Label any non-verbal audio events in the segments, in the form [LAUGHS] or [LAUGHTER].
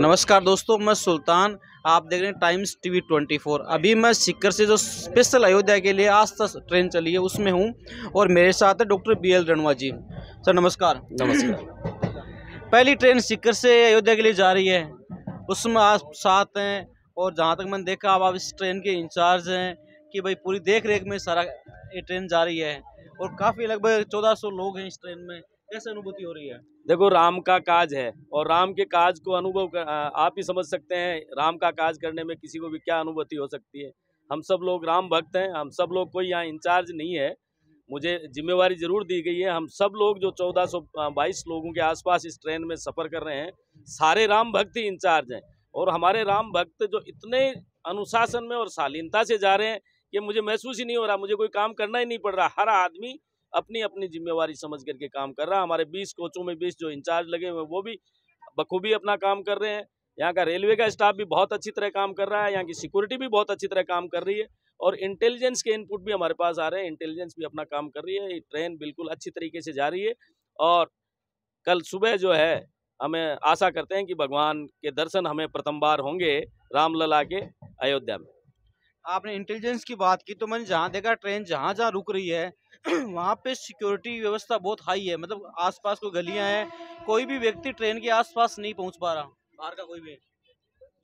नमस्कार दोस्तों मैं सुल्तान आप देख रहे हैं टाइम्स टीवी 24 अभी मैं सीकर से जो स्पेशल अयोध्या के लिए आज तक ट्रेन चली है उसमें हूँ और मेरे साथ है doctor B L Ranwa ji sir नमस्कार नमस्कार पहली ट्रेन सीकर से अयोध्या के लिए जा रही है उसमें आप साथ हैं और जहाँ तक मैंने देखा अब आप इस ट्रेन के इंचार्ज हैं कि भाई पूरी देख रेख में सारा ये ट्रेन जा रही है और काफ़ी लगभग चौदह सौ लोग हैं इस ट्रेन में कैसे अनुभूति हो रही है देखो राम का काज है और राम के काज को अनुभव आप ही समझ सकते हैं राम का काज करने में किसी को भी क्या अनुभूति हो सकती है हम सब लोग राम भक्त हैं हम सब लोग कोई यहाँ इंचार्ज नहीं है मुझे जिम्मेवारी जरूर दी गई है हम सब लोग जो चौदह सौ बाईस लोगों के आसपास इस ट्रेन में सफ़र कर रहे हैं सारे राम भक्त ही इंचार्ज हैं और हमारे राम भक्त जो इतने अनुशासन में और शालीनता से जा रहे हैं कि मुझे महसूस ही नहीं हो रहा मुझे कोई काम करना ही नहीं पड़ रहा हर आदमी अपनी अपनी जिम्मेवारी समझ करके काम कर रहा है हमारे बीस कोचों में बीस जो इंचार्ज लगे हुए हैं वो भी बखूबी अपना काम कर रहे हैं यहाँ का रेलवे का स्टाफ भी बहुत अच्छी तरह काम कर रहा है यहाँ की सिक्योरिटी भी बहुत अच्छी तरह काम कर रही है और इंटेलिजेंस के इनपुट भी हमारे पास आ रहे हैं इंटेलिजेंस भी अपना काम कर रही है ट्रेन बिल्कुल अच्छी तरीके से जा रही है और कल सुबह जो है हमें आशा करते हैं कि भगवान के दर्शन हमें प्रथम बार होंगे रामलला के अयोध्या में आपने इंटेलिजेंस की बात की तो मैंने जहाँ देखा ट्रेन जहाँ जहाँ रुक रही है [CLEARS THROAT] वहाँ पे सिक्योरिटी व्यवस्था बहुत हाई है मतलब आसपास कोई गलियाँ हैं कोई भी व्यक्ति ट्रेन के आसपास नहीं पहुँच पा रहा बाहर का कोई भी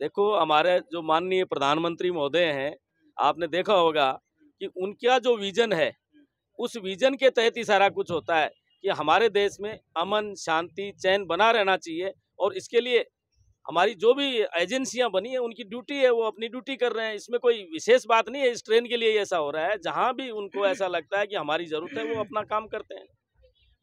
देखो हमारे जो माननीय प्रधानमंत्री महोदय हैं आपने देखा होगा कि उनका जो विजन है उस विजन के तहत ही सारा कुछ होता है कि हमारे देश में अमन शांति चैन बना रहना चाहिए और इसके लिए हमारी जो भी एजेंसियां बनी है उनकी ड्यूटी है वो अपनी ड्यूटी कर रहे हैं इसमें कोई विशेष बात नहीं है इस ट्रेन के लिए ऐसा हो रहा है जहां भी उनको ऐसा लगता है कि हमारी ज़रूरत है वो अपना काम करते हैं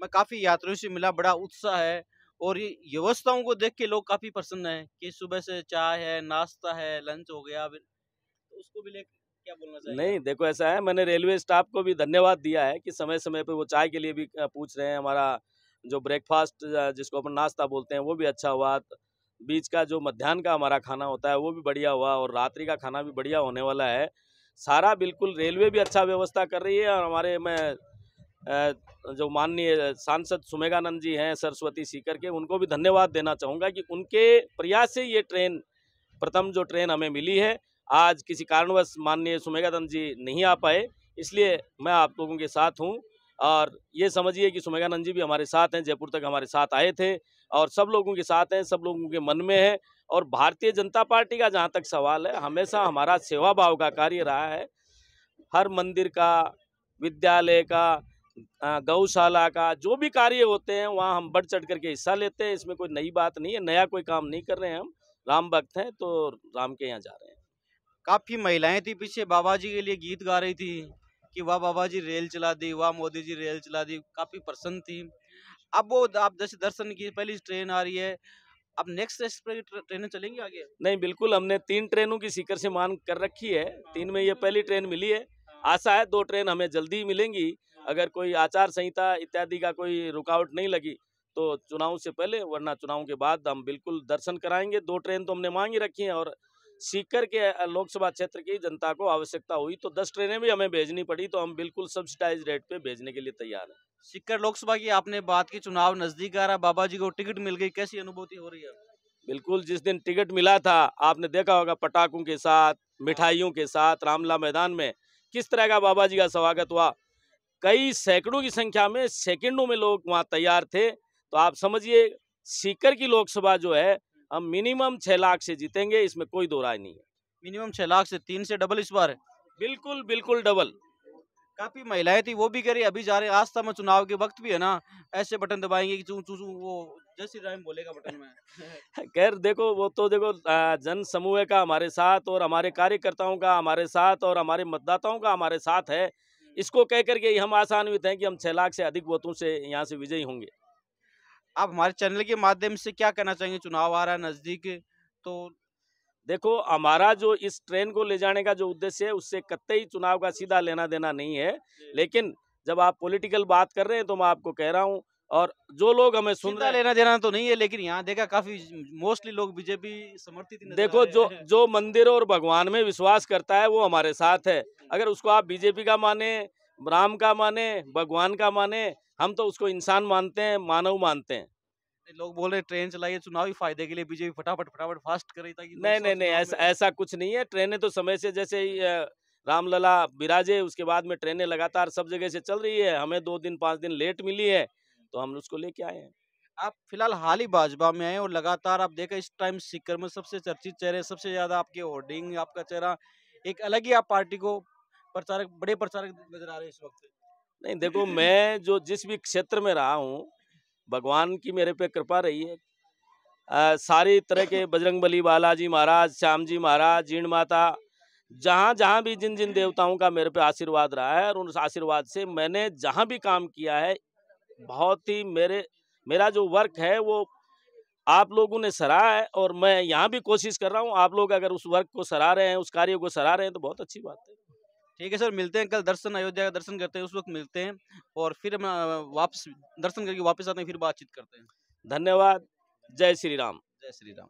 मैं काफ़ी यात्रियों से मिला बड़ा उत्साह है और ये व्यवस्थाओं को देख के लोग काफ़ी प्रसन्न है कि सुबह से चाय है नाश्ता है लंच हो गया तो उसको भी लेकर क्या बोलना चाहिए नहीं देखो ऐसा है मैंने रेलवे स्टाफ को भी धन्यवाद दिया है कि समय समय पर वो चाय के लिए भी पूछ रहे हैं हमारा जो ब्रेकफास्ट जिसको अपन नाश्ता बोलते हैं वो भी अच्छा हुआ बीच का जो मध्यान्ह का हमारा खाना होता है वो भी बढ़िया हुआ और रात्रि का खाना भी बढ़िया होने वाला है सारा बिल्कुल रेलवे भी अच्छा व्यवस्था कर रही है और हमारे में जो माननीय सांसद सुमेगानंद जी हैं सरस्वती सीकर के उनको भी धन्यवाद देना चाहूँगा कि उनके प्रयास से ये ट्रेन प्रथम जो ट्रेन हमें मिली है आज किसी कारणवश माननीय सुमेगानंद जी नहीं आ पाए इसलिए मैं आप लोगों के साथ हूँ और ये समझिए कि सुमेगानंद जी भी हमारे साथ हैं जयपुर तक हमारे साथ आए थे और सब लोगों के साथ हैं सब लोगों के मन में है और भारतीय जनता पार्टी का जहाँ तक सवाल है हमेशा हमारा सेवा भाव का कार्य रहा है हर मंदिर का विद्यालय का गौशाला का जो भी कार्य होते हैं वहाँ हम बढ़ चढ़ करके हिस्सा लेते हैं इसमें कोई नई बात नहीं है नया कोई काम नहीं कर रहे हैं हम राम भक्त हैं तो राम के यहाँ जा रहे हैं काफ़ी महिलाएं थी पीछे बाबा जी के लिए गीत गा रही थी कि वाह बाबा जी रेल चला दी वाह मोदी जी रेल चला दी काफ़ी प्रसन्न थी अब वो आप जैसे दर्शन की पहली ट्रेन आ रही है अब नेक्स्ट एक्सप्रेस की ट्रेनें चलेंगी आगे नहीं बिल्कुल हमने तीन ट्रेनों की सीकर से मांग कर रखी है तीन में ये पहली ट्रेन मिली है आशा है दो ट्रेन हमें जल्दी मिलेंगी अगर कोई आचार संहिता इत्यादि का कोई रुकावट नहीं लगी तो चुनाव से पहले वरना चुनाव के बाद हम बिल्कुल दर्शन कराएंगे दो ट्रेन तो हमने मांग ही रखी है और सीकर के लोकसभा क्षेत्र की जनता को आवश्यकता हुई तो दस ट्रेनें भी हमें भेजनी पड़ी तो हम बिल्कुल सब्सिडाइज रेट पे भेजने के लिए तैयार हैं सीकर लोकसभा की आपने बात की चुनाव नजदीक आ रहा बाबा जी को टिकट मिल गई कैसी अनुभूति हो रही है बिल्कुल जिस दिन टिकट मिला था आपने देखा होगा पटाखों के साथ मिठाइयों के साथ रामला मैदान में किस तरह का बाबा जी का स्वागत हुआ कई सैकड़ों की संख्या में सेकेंडों में लोग वहाँ तैयार थे तो आप समझिए सीकर की लोकसभा जो है हम मिनिमम छः लाख से जीतेंगे इसमें कोई दो राय नहीं है मिनिमम छः लाख से तीन से डबल इस बार बिल्कुल बिल्कुल डबल काफ़ी महिलाएं थी वो भी कह रही अभी जा रहे आस्था में तो चुनाव के वक्त भी है ना ऐसे बटन दबाएंगे कि चू चू चू वो जैसी बोलेगा बटन में [LAUGHS] खैर देखो वो तो देखो जन समूह का हमारे साथ और हमारे कार्यकर्ताओं का हमारे साथ और हमारे मतदाताओं का हमारे साथ है इसको कह करके हम आसान्वित हैं कि हम छः लाख से अधिक वोटों से यहाँ से विजयी होंगे आप हमारे चैनल के माध्यम से क्या कहना चाहेंगे चुनाव आ रहा है नज़दीक तो देखो हमारा जो इस ट्रेन को ले जाने का जो उद्देश्य है उससे कतई चुनाव का सीधा लेना देना नहीं है लेकिन जब आप पॉलिटिकल बात कर रहे हैं तो मैं आपको कह रहा हूँ और जो लोग हमें सुन रहे लेना देना तो नहीं है लेकिन यहाँ देखा काफी मोस्टली लोग बीजेपी समर्थित देखो जो जो मंदिर और भगवान में विश्वास करता है वो हमारे साथ है अगर उसको आप बीजेपी का माने राम का माने भगवान का माने हम तो उसको इंसान मानते हैं मानव मानते हैं लोग बोल रहे ट्रेन चलाइए चुनावी फायदे के लिए बीजेपी फटाफट फटाफट फास्ट करे ताकि नहीं नहीं नहीं ऐसा ऐसा कुछ नहीं है ट्रेनें तो समय से जैसे रामलला बिराजे उसके बाद में ट्रेनें लगातार सब जगह से चल रही है हमें दो दिन पाँच दिन लेट मिली है तो हम उसको लेके आए हैं आप फिलहाल हाल ही भाजपा में आए और लगातार आप देखा इस टाइम सीकर में सबसे चर्चित चेहरे सबसे ज्यादा आपके होर्डिंग आपका चेहरा एक अलग ही आप पार्टी को प्रचारक बड़े प्रचारक नजर आ रहे हैं इस वक्त नहीं देखो मैं जो जिस भी क्षेत्र में रहा हूँ भगवान की मेरे पे कृपा रही है आ, सारी तरह के बजरंग बली बालाजी महाराज श्याम जी महाराज जीण माता जहाँ जहाँ भी जिन जिन देवताओं का मेरे पे आशीर्वाद रहा है और उन आशीर्वाद से मैंने जहाँ भी काम किया है बहुत ही मेरे मेरा जो वर्क है वो आप लोगों ने सराहा है और मैं यहाँ भी कोशिश कर रहा हूँ आप लोग अगर उस वर्क को सराह रहे हैं उस कार्य को सराह रहे हैं तो बहुत अच्छी बात है ठीक है सर मिलते हैं कल दर्शन अयोध्या का दर्शन करते हैं उस वक्त मिलते हैं और फिर हम वापस दर्शन करके वापस आते हैं फिर बातचीत करते हैं धन्यवाद जय श्री राम जय श्री राम